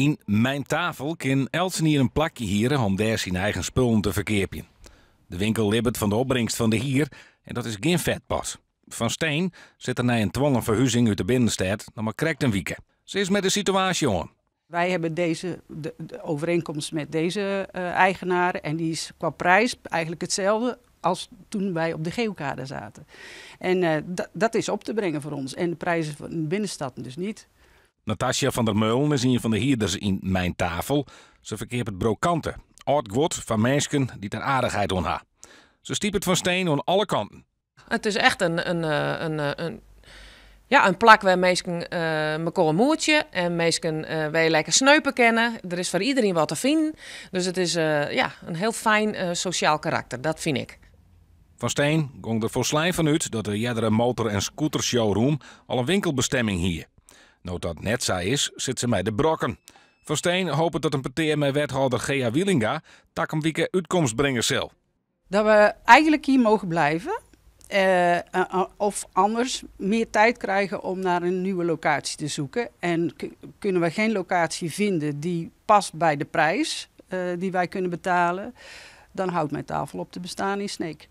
In mijn tafel kan hier een plakje hier om daar zijn eigen spullen te verkeerpen. De winkel libbert van de opbrengst van de hier en dat is geen vetpas. Van Steen zit er na een twaalf verhuizing uit de binnenstad dan maar krijgt een wieken. Ze is met de situatie jongen. Wij hebben deze, de, overeenkomst met deze uh, eigenaar en die is qua prijs eigenlijk hetzelfde als toen wij op de geokade zaten. En eh, dat is op te brengen voor ons en de prijzen van de binnenstad dus niet. Natasja van der Meulen is een van de hierders in Mijn Tafel. Ze verkeert het brokante, oud van mensen die ter aardigheid onha. Ze stiep het van steen aan alle kanten. Het is echt een, een, eh, een, eh, een ja, een plak waar mensen uh, eh, een moertje en mensen uh, wij lekker sneupen kennen. Er is voor iedereen wat te vinden. Dus het is ja, een heel fijn sociaal karakter, dat vind ik. Van Steen ging er volslijn van uit dat de jaddere motor- en scooter showroom al een winkelbestemming hier. Nood dat net zij is, zit ze mij de brokken. Steen hopen dat een partij met wethouder Gea Wielinga tak een wieke uitkomst brengen zal. Dat we eigenlijk hier mogen blijven. Eh, eh, eh, of anders meer tijd krijgen om naar een nieuwe locatie te zoeken. En kunnen we geen locatie vinden die past bij de prijs die wij kunnen betalen, dan houdt mijn tafel op te bestaan in Sneek.